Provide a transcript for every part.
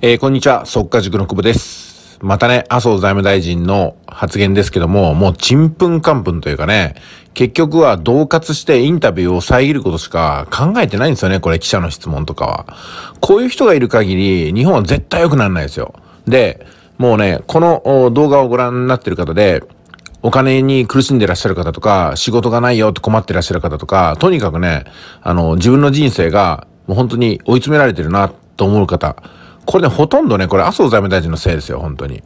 えー、こんにちは、っか、塾の久保です。またね、麻生財務大臣の発言ですけども、もうちんぷんかんぷんというかね、結局は同活してインタビューを遮ることしか考えてないんですよね、これ記者の質問とかは。こういう人がいる限り、日本は絶対良くならないですよ。で、もうね、この動画をご覧になってる方で、お金に苦しんでらっしゃる方とか、仕事がないよって困ってらっしゃる方とか、とにかくね、あの、自分の人生がもう本当に追い詰められてるなと思う方、これね、ほとんどね、これ麻生財務大臣のせいですよ、本当に。い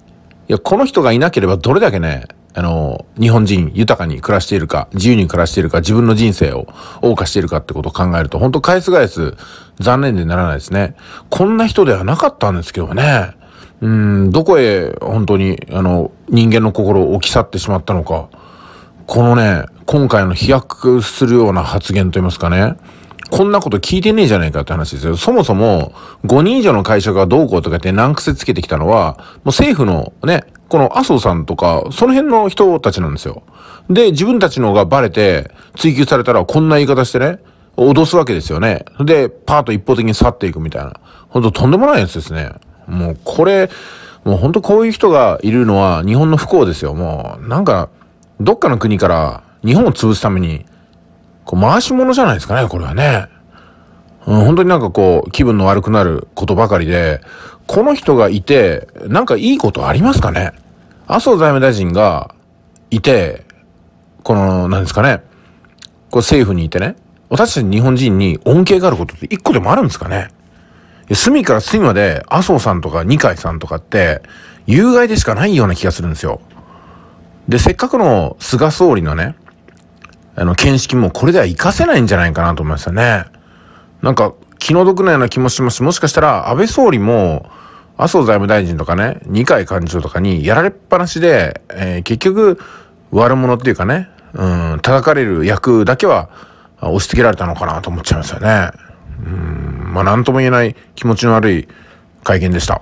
や、この人がいなければどれだけね、あの、日本人豊かに暮らしているか、自由に暮らしているか、自分の人生を謳歌しているかってことを考えると、本当返す返す残念でならないですね。こんな人ではなかったんですけどね。うん、どこへ本当に、あの、人間の心を置き去ってしまったのか。このね、今回の飛躍するような発言と言いますかね、こんなこと聞いてねえじゃねえかって話ですよ。そもそも、5人以上の会社がどうこうとか言って難癖つけてきたのは、もう政府のね、この麻生さんとか、その辺の人たちなんですよ。で、自分たちのがバレて、追求されたらこんな言い方してね、脅すわけですよね。で、パーと一方的に去っていくみたいな。ほんととんでもないやつですね。もうこれ、もうほんとこういう人がいるのは日本の不幸ですよ。もう、なんか、どっかの国から、日本を潰すために、こう回し物じゃないですかね、これはね。うん、本当になんかこう、気分の悪くなることばかりで、この人がいて、なんかいいことありますかね麻生財務大臣がいて、この、なんですかね、こう政府にいてね、私たち日本人に恩恵があることって一個でもあるんですかね隅から隅まで麻生さんとか二階さんとかって、有害でしかないような気がするんですよ。で、せっかくの菅総理のね、あの、見識もこれでは活かせないんじゃないかなと思いましたね。なんか、気の毒なような気もしますし、もしかしたら安倍総理も、麻生財務大臣とかね、二階幹事長とかにやられっぱなしで、えー、結局、悪者っていうかね、うん、叩かれる役だけは押し付けられたのかなと思っちゃいますよね。うん、まあ、なんとも言えない気持ちの悪い会見でした。